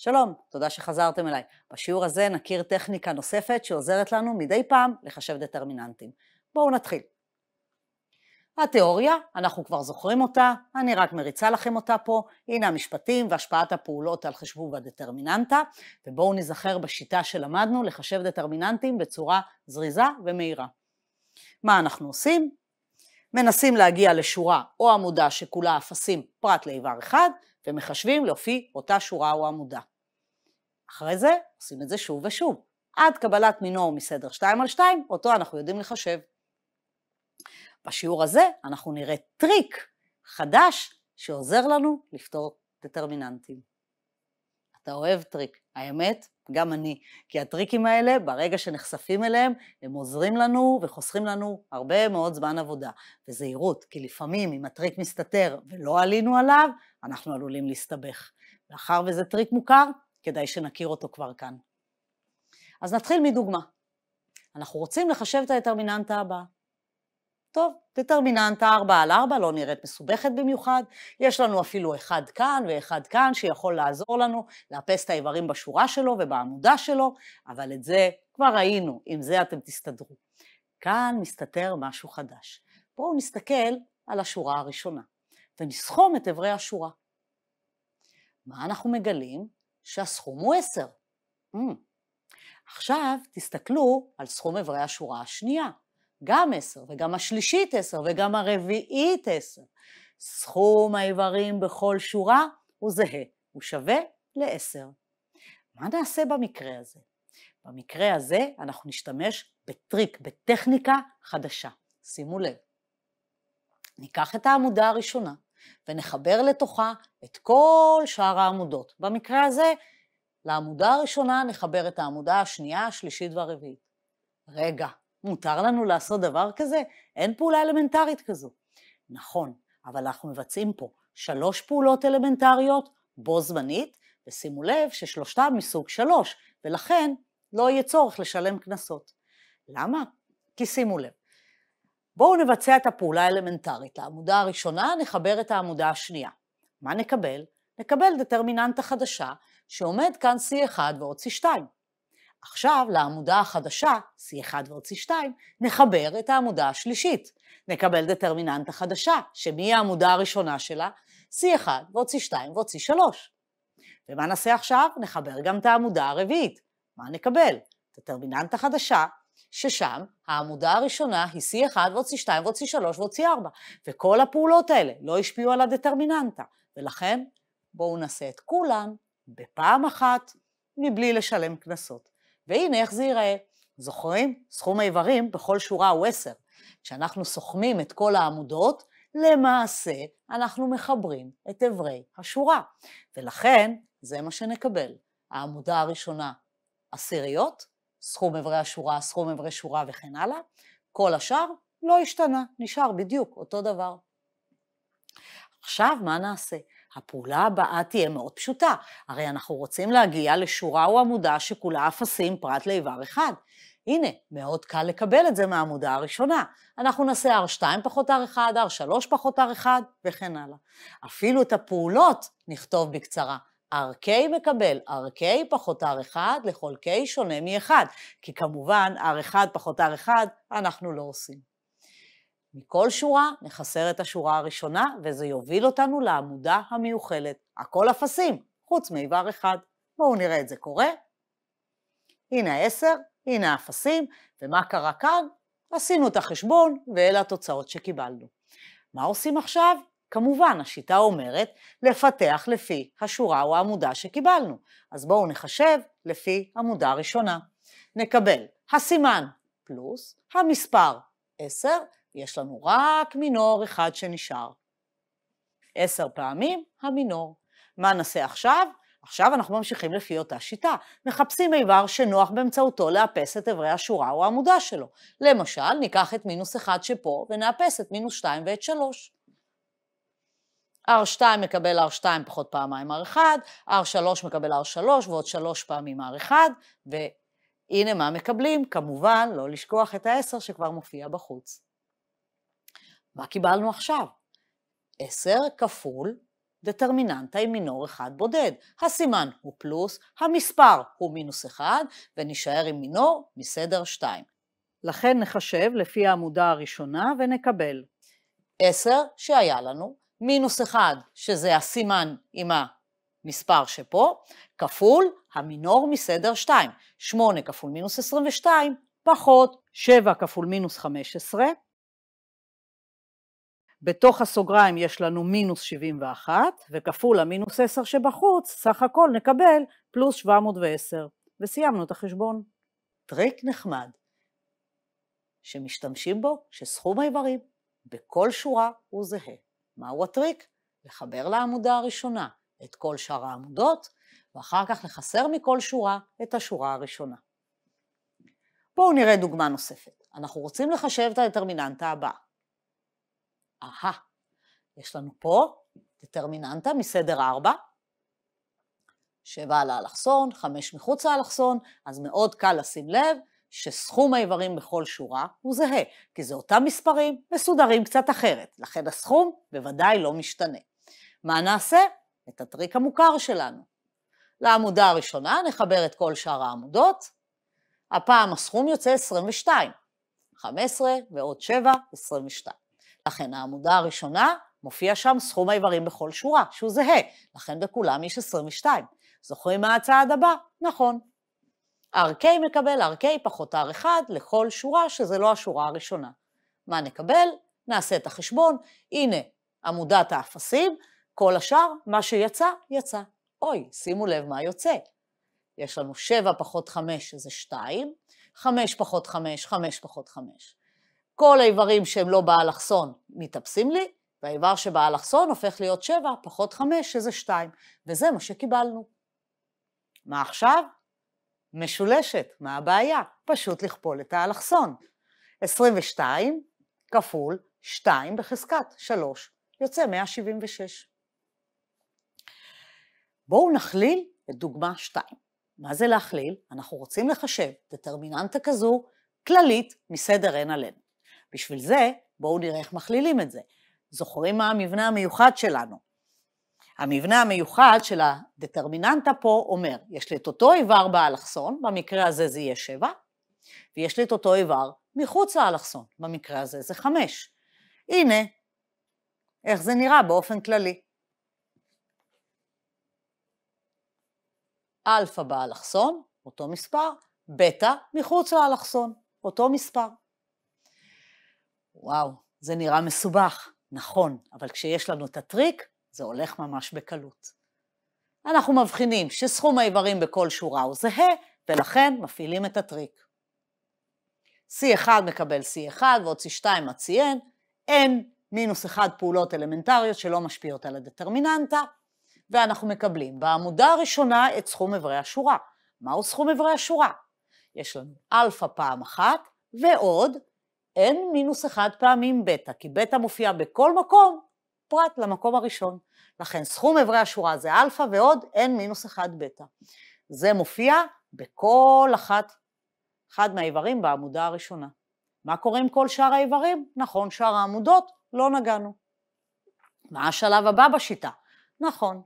שלום, תודה שחזרתם אליי. בשיעור הזה נכיר טכניקה נוספת שעוזרת לנו מדי פעם לחשב דטרמיננטים. בואו נתחיל. התיאוריה, אנחנו כבר זוכרים אותה, אני רק מריצה לכם אותה פה, הנה המשפטים והשפעת הפעולות על חשבוב הדטרמיננטה, ובואו נזכר בשיטה שלמדנו לחשב דטרמיננטים בצורה זריזה ומהירה. מה אנחנו עושים? מנסים להגיע לשורה או עמודה שכולה אפסים פרט לאיבר אחד, ומחשבים לפי אותה שורה או עמודה. אחרי זה עושים את זה שוב ושוב, עד קבלת מינור מסדר 2 על 2, אותו אנחנו יודעים לחשב. בשיעור הזה אנחנו נראה טריק חדש שעוזר לנו לפתור דטרמיננטים. אתה אוהב טריק. האמת, גם אני. כי הטריקים האלה, ברגע שנחשפים אליהם, הם עוזרים לנו וחוסכים לנו הרבה מאוד זמן עבודה. וזהירות, כי לפעמים אם הטריק מסתתר ולא עלינו עליו, אנחנו עלולים להסתבך. מאחר וזה טריק מוכר, כדאי שנכיר אותו כבר כאן. אז נתחיל מדוגמה. אנחנו רוצים לחשב את הדטרמיננטה הבאה. טוב, דטרמיננטה 4 על 4 לא נראית מסובכת במיוחד, יש לנו אפילו אחד כאן ואחד כאן שיכול לעזור לנו לאפס את האיברים בשורה שלו ובעמודה שלו, אבל את זה כבר ראינו, עם זה אתם תסתדרו. כאן מסתתר משהו חדש. בואו נסתכל על השורה הראשונה, ונסכום את אברי השורה. מה אנחנו מגלים? שהסכום הוא 10. Mm. עכשיו תסתכלו על סכום אברי השורה השנייה. גם עשר, וגם השלישית עשר, וגם הרביעית עשר. סכום האיברים בכל שורה הוא זהה, הוא שווה לעשר. מה נעשה במקרה הזה? במקרה הזה אנחנו נשתמש בטריק, בטכניקה חדשה. שימו לב. ניקח את העמודה הראשונה ונחבר לתוכה את כל שאר העמודות. במקרה הזה, לעמודה הראשונה נחבר את העמודה השנייה, השלישית והרביעית. רגע, מותר לנו לעשות דבר כזה? אין פעולה אלמנטרית כזו. נכון, אבל אנחנו מבצעים פה שלוש פעולות אלמנטריות בו זמנית, ושימו לב ששלושתם מסוג שלוש, ולכן לא יהיה צורך לשלם קנסות. למה? כי שימו לב, בואו נבצע את הפעולה האלמנטרית. לעמודה הראשונה נחבר את העמודה השנייה. מה נקבל? נקבל דטרמיננטה חדשה שעומד כאן C1 ועוד C2. עכשיו לעמודה החדשה, C1 ועוד C2, נחבר את העמודה השלישית. נקבל דטרמיננטה חדשה, שמי העמודה הראשונה שלה? C1 ועוד C2 ועוד C3. ומה נעשה עכשיו? נחבר גם את העמודה הרביעית. מה נקבל? דטרמיננטה חדשה, ששם העמודה הראשונה היא C1 ועוד C2 ועוד C3 ועוד C4, וכל הפעולות האלה לא השפיעו על הדטרמיננטה, ולכן בואו נעשה את כולן בפעם אחת מבלי לשלם קנסות. והנה איך זה ייראה. זוכרים? סכום האיברים בכל שורה הוא 10. כשאנחנו סוכמים את כל העמודות, למעשה אנחנו מחברים את איברי השורה. ולכן זה מה שנקבל. העמודה הראשונה עשיריות, סכום איברי השורה, סכום איברי שורה וכן הלאה. כל השאר לא השתנה, נשאר בדיוק אותו דבר. עכשיו, מה נעשה? הפעולה הבאה תהיה מאוד פשוטה. הרי אנחנו רוצים להגיע לשורה או עמודה שכולה אפסים פרט לאיבר אחד. הנה, מאוד קל לקבל את זה מהעמודה הראשונה. אנחנו נעשה R2 פחות R1, R3 פחות R1 וכן הלאה. אפילו את הפעולות נכתוב בקצרה. RK מקבל RK פחות R1 לכל K שונה מ-1, כי כמובן R1 פחות R1 אנחנו לא עושים. מכל שורה נחסר את השורה הראשונה, וזה יוביל אותנו לעמודה המיוחלת. הכל אפסים, חוץ מאיבר אחד. בואו נראה את זה קורה. הנה העשר, הנה האפסים, ומה קרה כאן? עשינו את החשבון, ואלה התוצאות שקיבלנו. מה עושים עכשיו? כמובן, השיטה אומרת לפתח לפי השורה או העמודה שקיבלנו. אז בואו נחשב לפי עמודה ראשונה. נקבל הסימן פלוס המספר 10 יש לנו רק מינור אחד שנשאר. עשר פעמים המינור. מה נעשה עכשיו? עכשיו אנחנו ממשיכים לפי אותה שיטה. מחפשים איבר שנוח באמצעותו לאפס את אברי השורה או העמודה שלו. למשל, ניקח את מינוס 1 שפה ונאפס את מינוס 2 ואת 3. R2 מקבל R2 פחות פעמיים R1, R3 מקבל R3 ועוד 3 פעמים R1, והנה מה מקבלים, כמובן לא לשכוח את ה-10 שכבר מופיע בחוץ. מה קיבלנו עכשיו? 10 כפול דטרמיננטה עם מינור אחד בודד. הסימן הוא פלוס, המספר הוא מינוס 1, ונשאר עם מינור מסדר 2. לכן נחשב לפי העמודה הראשונה ונקבל 10 שהיה לנו, מינוס 1 שזה הסימן עם המספר שפה, כפול המינור מסדר 2. 8 כפול מינוס 22 פחות 7 כפול מינוס 15 בתוך הסוגריים יש לנו מינוס 71, וכפול המינוס 10 שבחוץ, סך הכל נקבל פלוס 710. וסיימנו את החשבון. טריק נחמד, שמשתמשים בו שסכום האיברים בכל שורה הוא זהה. מהו הטריק? לחבר לעמודה הראשונה את כל שאר העמודות, ואחר כך לחסר מכל שורה את השורה הראשונה. בואו נראה דוגמה נוספת. אנחנו רוצים לחשב את הדטרמיננטה הבאה. אהה, יש לנו פה דטרמיננטה מסדר 4, 7 על האלכסון, 5 מחוץ לאלכסון, אז מאוד קל לשים לב שסכום האיברים בכל שורה הוא זהה, כי זה אותם מספרים מסודרים קצת אחרת, לכן הסכום בוודאי לא משתנה. מה נעשה? את הטריק המוכר שלנו. לעמודה הראשונה נחבר את כל שאר העמודות, הפעם הסכום יוצא 22, 15 ועוד 7, 22. לכן העמודה הראשונה, מופיע שם סכום האיברים בכל שורה, שהוא זהה, לכן בכולם יש 22. זוכרים מה הצעד הבא? נכון. rk מקבל RK פחות R1 לכל שורה שזה לא השורה הראשונה. מה נקבל? נעשה את החשבון, הנה עמודת האפסים, כל השאר, מה שיצא, יצא. אוי, שימו לב מה יוצא. יש לנו 7 פחות 5 שזה 2, 5 פחות 5, 5 פחות 5. כל האיברים שהם לא באלכסון מתאפסים לי, והאיבר שבאלכסון הופך להיות 7 פחות 5, שזה 2, וזה מה שקיבלנו. מה עכשיו? משולשת, מה הבעיה? פשוט לכפול את האלכסון. 22 כפול 2 בחזקת 3, יוצא 176. בואו נכליל את דוגמה 2. מה זה להכליל? אנחנו רוצים לחשב דטרמיננטה כזו כללית מסדר n על n. בשביל זה, בואו נראה איך מכלילים את זה. זוכרים מה המבנה המיוחד שלנו? המבנה המיוחד של הדטרמיננטה פה אומר, יש לי את אותו איבר באלכסון, במקרה הזה זה יהיה 7, ויש לי את אותו איבר מחוץ לאלכסון, במקרה הזה זה 5. הנה, איך זה נראה באופן כללי. אלפא באלכסון, אותו מספר, בטא מחוץ לאלכסון, אותו מספר. וואו, זה נראה מסובך, נכון, אבל כשיש לנו את הטריק, זה הולך ממש בקלות. אנחנו מבחינים שסכום האיברים בכל שורה הוא זהה, ולכן מפעילים את הטריק. C1 מקבל C1 ועוד C2 מציין, N מינוס 1 פעולות אלמנטריות שלא משפיעות על הדטרמיננטה, ואנחנו מקבלים בעמודה הראשונה את סכום איברי השורה. מהו סכום איברי השורה? יש לנו אלפא פעם אחת ועוד אין מינוס אחד פעמים בטא, כי בטא מופיע בכל מקום, פרט למקום הראשון. לכן סכום אברי השורה זה אלפא ועוד n מינוס אחד בטא. זה מופיע בכל אחת, אחד מהאיברים בעמודה הראשונה. מה קורה עם כל שאר האיברים? נכון, שאר העמודות, לא נגענו. מה השלב הבא בשיטה? נכון,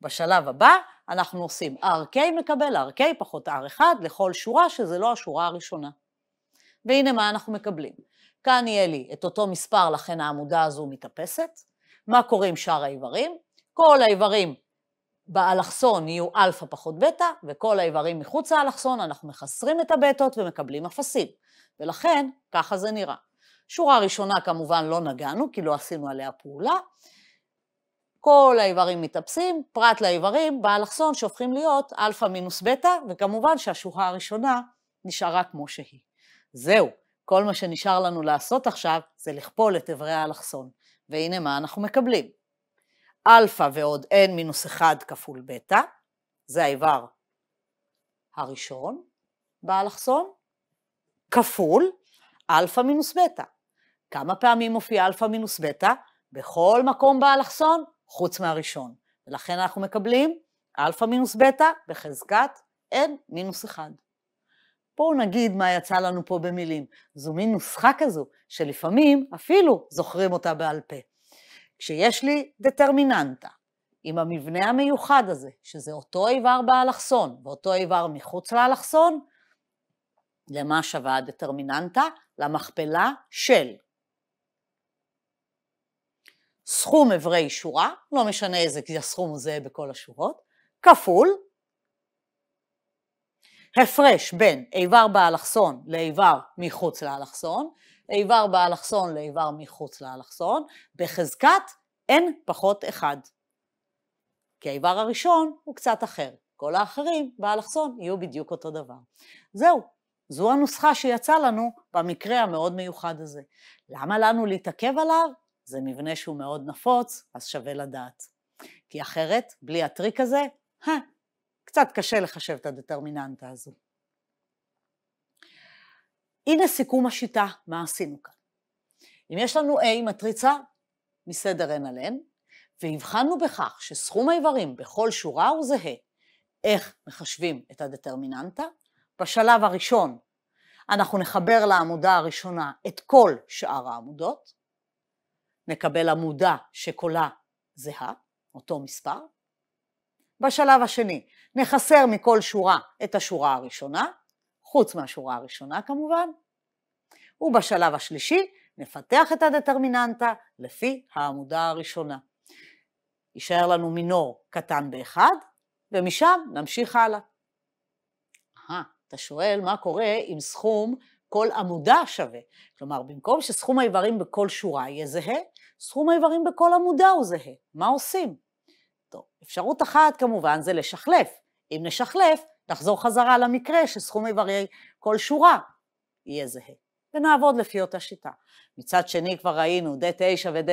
בשלב הבא אנחנו עושים RK מקבל RK פחות R1 לכל שורה, שזה לא השורה הראשונה. והנה מה אנחנו מקבלים. כאן יהיה לי את אותו מספר, לכן העמודה הזו מתאפסת. מה קורה עם שאר האיברים? כל האיברים באלכסון יהיו אלפא פחות בטא, וכל האיברים מחוץ לאלכסון, אנחנו מחסרים את הבטות ומקבלים אפסים. ולכן, ככה זה נראה. שורה ראשונה כמובן לא נגענו, כי לא עשינו עליה פעולה. כל האיברים מתאפסים, פרט לאיברים באלכסון שהופכים להיות אלפא מינוס בטא, וכמובן שהשורה הראשונה נשארה כמו שהיא. זהו. כל מה שנשאר לנו לעשות עכשיו זה לכפול את איברי האלכסון, והנה מה אנחנו מקבלים. אלפא ועוד n מינוס 1 כפול בטא, זה האיבר הראשון באלכסון, כפול אלפא מינוס בטא. כמה פעמים מופיע אלפא מינוס בטא? בכל מקום באלכסון, חוץ מהראשון. ולכן אנחנו מקבלים אלפא מינוס בטא בחזקת n מינוס 1. בואו נגיד מה יצא לנו פה במילים. זו מין נוסחה כזו, שלפעמים אפילו זוכרים אותה בעל פה. כשיש לי דטרמיננטה, עם המבנה המיוחד הזה, שזה אותו איבר באלכסון ואותו איבר מחוץ לאלכסון, למה שווה הדטרמיננטה? למכפלה של. סכום אברי שורה, לא משנה איזה, סכום זה בכל השורות, כפול הפרש בין איבר באלכסון לאיבר מחוץ לאלכסון, איבר באלכסון לאיבר מחוץ לאלכסון, בחזקת n פחות 1. כי האיבר הראשון הוא קצת אחר, כל האחרים באלכסון יהיו בדיוק אותו דבר. זהו, זו הנוסחה שיצאה לנו במקרה המאוד מיוחד הזה. למה לנו להתעכב עליו? זה מבנה שהוא מאוד נפוץ, אז שווה לדעת. כי אחרת, בלי הטריק הזה, קצת קשה לחשב את הדטרמיננטה הזו. הנה סיכום השיטה, מה עשינו כאן. אם יש לנו A מטריצה מסדר n על n, והבחנו בכך שסכום האיברים בכל שורה הוא זהה, איך מחשבים את הדטרמיננטה? בשלב הראשון אנחנו נחבר לעמודה הראשונה את כל שאר העמודות, נקבל עמודה שקולה זהה, אותו מספר, בשלב השני, נחסר מכל שורה את השורה הראשונה, חוץ מהשורה הראשונה כמובן, ובשלב השלישי נפתח את הדטרמיננטה לפי העמודה הראשונה. יישאר לנו מינור קטן באחד, ומשם נמשיך הלאה. אהה, אתה שואל מה קורה אם סכום כל עמודה שווה. כלומר, במקום שסכום האיברים בכל שורה יהיה זהה, סכום האיברים בכל עמודה הוא זהה. מה עושים? אותו. אפשרות אחת כמובן זה לשחלף. אם נשחלף, נחזור חזרה למקרה שסכום איברי כל שורה יהיה זהה. ונעבוד לפי אותה שיטה. מצד שני, כבר ראינו, D9 d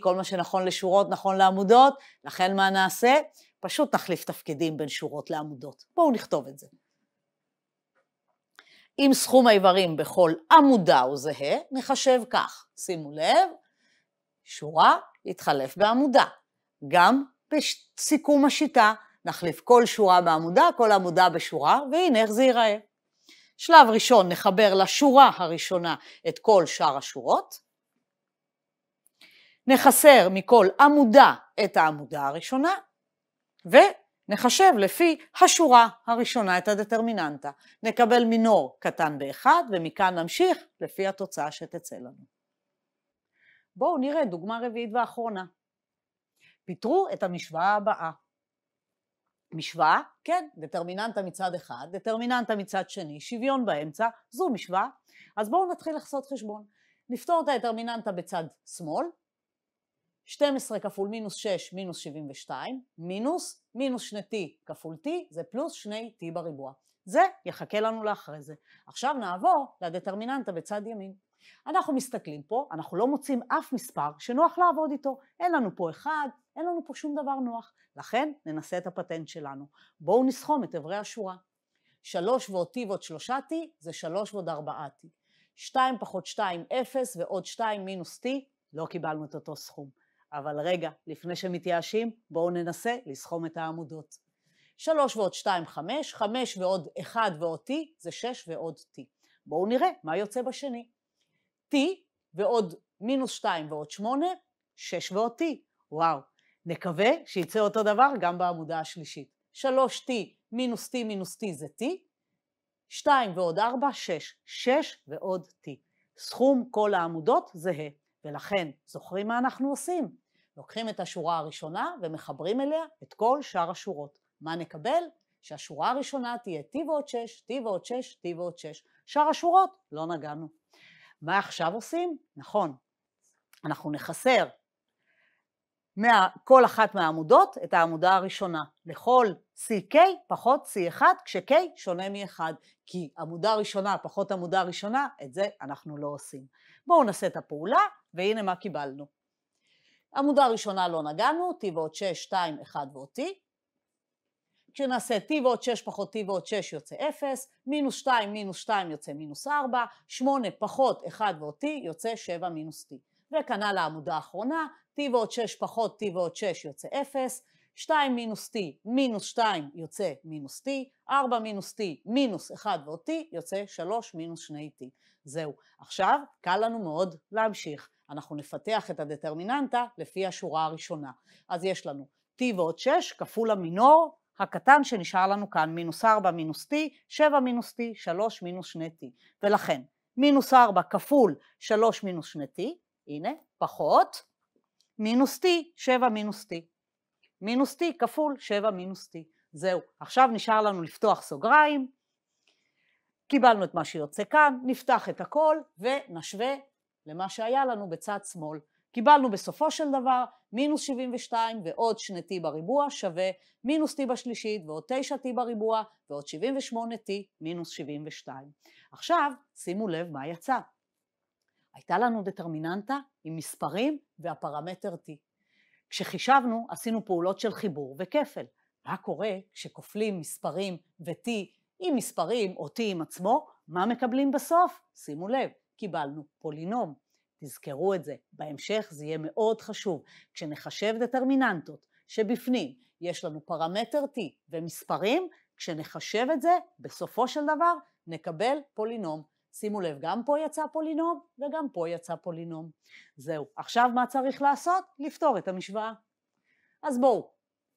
כל מה שנכון לשורות נכון לעמודות, לכן מה נעשה? פשוט נחליף תפקידים בין שורות לעמודות. בואו נכתוב את זה. אם סכום האיברים בכל עמודה הוא זהה, נחשב כך. שימו לב, שורה יתחלף בעמודה. גם בסיכום השיטה, נחליף כל שורה בעמודה, כל עמודה בשורה, והנה איך זה ייראה. שלב ראשון, נחבר לשורה הראשונה את כל שאר השורות. נחסר מכל עמודה את העמודה הראשונה, ונחשב לפי השורה הראשונה את הדטרמיננטה. נקבל מינור קטן באחד, ומכאן נמשיך לפי התוצאה שתצא לנו. בואו נראה דוגמה רביעית ואחרונה. פיתרו את המשוואה הבאה. משוואה, כן, דטרמיננטה מצד אחד, דטרמיננטה מצד שני, שוויון באמצע, זו משוואה. אז בואו נתחיל לחסות חשבון. נפתור את הדטרמיננטה בצד שמאל, 12 כפול מינוס 6 מינוס 72, מינוס, מינוס שני t כפול t זה פלוס שני t בריבוע. זה יחכה לנו לאחרי זה. עכשיו נעבור לדטרמיננטה בצד ימין. אנחנו מסתכלים פה, אנחנו לא מוצאים אף מספר שנוח לעבוד איתו. אין לנו פה אחד, אין לנו פה שום דבר נוח. לכן ננסה את הפטנט שלנו. בואו נסכום את אברי השורה. שלוש ועוד t ועוד שלושה t זה שלוש ועוד ארבעה t. שתיים פחות שתיים אפס ועוד שתיים מינוס t, לא קיבלנו את אותו סכום. אבל רגע, לפני שמתייאשים, בואו ננסה לסכום את העמודות. שלוש ועוד שתיים חמש, חמש ועוד אחד ועוד t זה שש ועוד t. בואו נראה מה יוצא בשני. T ועוד מינוס 2 ועוד 8, 6 ועוד T. וואו. נקווה שיצא אותו דבר גם בעמודה השלישית. 3T מינוס T מינוס T זה T, 2 ועוד 4, 6, 6 ועוד T. סכום כל העמודות זהה, ולכן, זוכרים מה אנחנו עושים? לוקחים את השורה הראשונה ומחברים אליה את כל שאר השורות. מה נקבל? שהשורה הראשונה תהיה T ועוד 6, T ועוד 6, T ועוד 6. שאר השורות לא נגענו. מה עכשיו עושים? נכון, אנחנו נחסר מה, כל אחת מהעמודות את העמודה הראשונה. לכל CK פחות C1 כש-K שונה מ-1, כי עמודה ראשונה פחות עמודה ראשונה, את זה אנחנו לא עושים. בואו נעשה את הפעולה, והנה מה קיבלנו. עמודה ראשונה לא נגענו, T ועוד 6, 2, 1 ועוד T. כשנעשה t ועוד 6 פחות t ועוד 6 יוצא 0, מינוס 2 מינוס 2 יוצא מינוס 4, 8 פחות 1 ועוד t יוצא 7 מינוס t. וכנ"ל העמודה האחרונה, t ועוד 6 פחות t ועוד 6 יוצא 0, 2 מינוס t מינוס 2 יוצא מינוס t, 4 מינוס t מינוס 1 ועוד t יוצא 3 מינוס 2t. זהו. עכשיו קל לנו מאוד להמשיך. אנחנו נפתח את הדטרמיננטה לפי השורה הראשונה. אז יש לנו t ועוד 6 כפול המינור הקטן שנשאר לנו כאן, מינוס 4 מינוס t, 7 מינוס t, 3 מינוס 2t. ולכן, מינוס 4 כפול 3 מינוס 2t, הנה, פחות, מינוס t, 7 מינוס t. מינוס t כפול 7 מינוס t. זהו, עכשיו נשאר לנו לפתוח סוגריים, קיבלנו את מה שיוצא כאן, נפתח את הכל ונשווה למה שהיה לנו בצד שמאל. קיבלנו בסופו של דבר מינוס 72 ועוד שני t בריבוע שווה מינוס t בשלישית ועוד 9 t בריבוע ועוד 78 t מינוס 72. עכשיו שימו לב מה יצא. הייתה לנו דטרמיננטה עם מספרים והפרמטר t. כשחישבנו עשינו פעולות של חיבור וכפל. מה קורה כשכופלים מספרים ו-t עם מספרים או t עם עצמו? מה מקבלים בסוף? שימו לב, קיבלנו פולינום. תזכרו את זה, בהמשך זה יהיה מאוד חשוב. כשנחשב דטרמיננטות שבפנים יש לנו פרמטר T ומספרים, כשנחשב את זה, בסופו של דבר נקבל פולינום. שימו לב, גם פה יצא פולינום וגם פה יצא פולינום. זהו. עכשיו מה צריך לעשות? לפתור את המשוואה. אז בואו,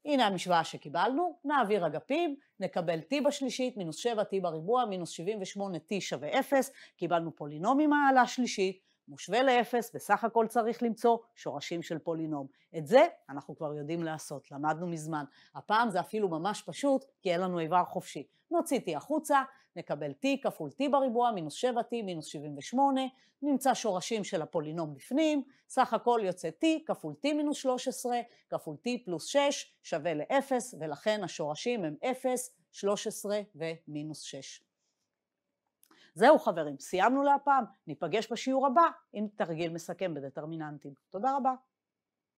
הנה המשוואה שקיבלנו, נעביר אגפים, נקבל t בשלישית, מינוס 7t בריבוע, מינוס 78t שווה 0, קיבלנו פולינום עם מהעלה שלישית, מושווה לאפס, בסך הכל צריך למצוא שורשים של פולינום. את זה אנחנו כבר יודעים לעשות, למדנו מזמן. הפעם זה אפילו ממש פשוט, כי אין לנו איבר חופשי. נוציא t החוצה, נקבל t כפול t בריבוע, מינוס 7t, מינוס 78, נמצא שורשים של הפולינום בפנים, סך הכל יוצא t כפול t מינוס 13, כפול t פלוס 6 שווה לאפס, ולכן השורשים הם 0, 13 ומינוס 6. זהו חברים, סיימנו להפעם, ניפגש בשיעור הבא עם תרגיל מסכם בדטרמיננטים. תודה רבה.